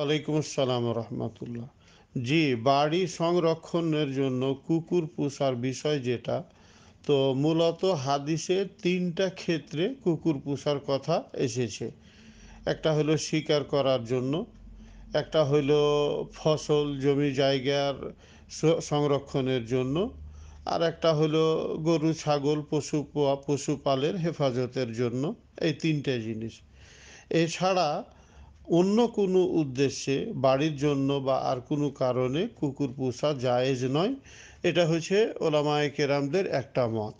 ওয়ালাইকুম আসসালাম রহমতুল্লাহ জি বাড়ি সংরক্ষণের জন্য কুকুর পোষার বিষয় যেটা তো মূলত হাদিসে তিনটা ক্ষেত্রে কুকুর পোষার কথা এসেছে একটা হলো শিকার করার জন্য একটা হলো ফসল জমি জায়গার সংরক্ষণের জন্য আর একটা হলো গরু ছাগল পশু পশুপালের হেফাজতের জন্য এই তিনটে জিনিস এছাড়া অন্য কোনো উদ্দেশ্যে বাড়ির জন্য বা আর কোনো কারণে কুকুর পোষা জায়েজ নয় এটা হচ্ছে ওলামায় কেরামদের একটা মত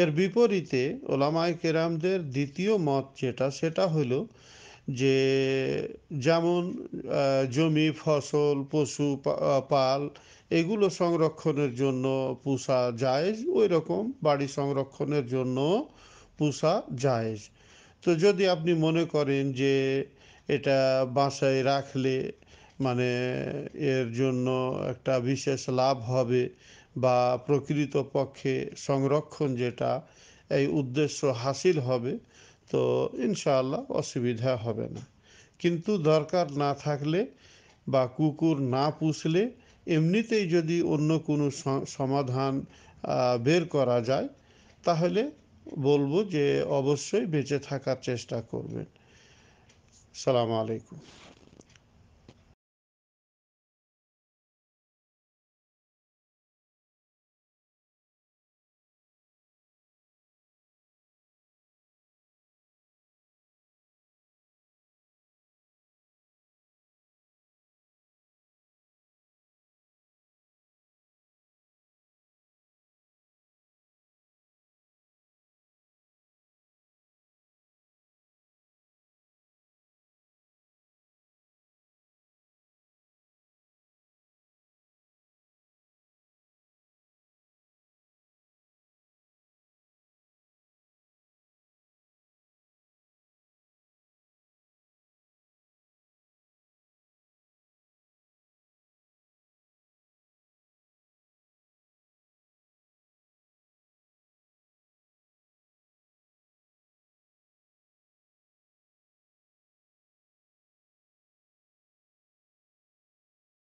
এর বিপরীতে ওলামায় কেরামদের দ্বিতীয় মত যেটা সেটা হলো যে যেমন জমি ফসল পশু পাল এগুলো সংরক্ষণের জন্য পোষা জায়েজ ওই রকম বাড়ি সংরক্ষণের জন্য পোষা জায়েজ তো যদি আপনি মনে করেন যে এটা বাসায় রাখলে মানে এর জন্য একটা বিশেষ লাভ হবে বা প্রকৃত পক্ষে সংরক্ষণ যেটা এই উদ্দেশ্য হাসিল হবে তো ইনশাআল্লাহ অসুবিধা হবে না কিন্তু দরকার না থাকলে বা কুকুর না পুষলে এমনিতেই যদি অন্য কোনো সমাধান বের করা যায় তাহলে বলবো যে অবশ্যই বেঁচে থাকার চেষ্টা করবেন السلام عليكم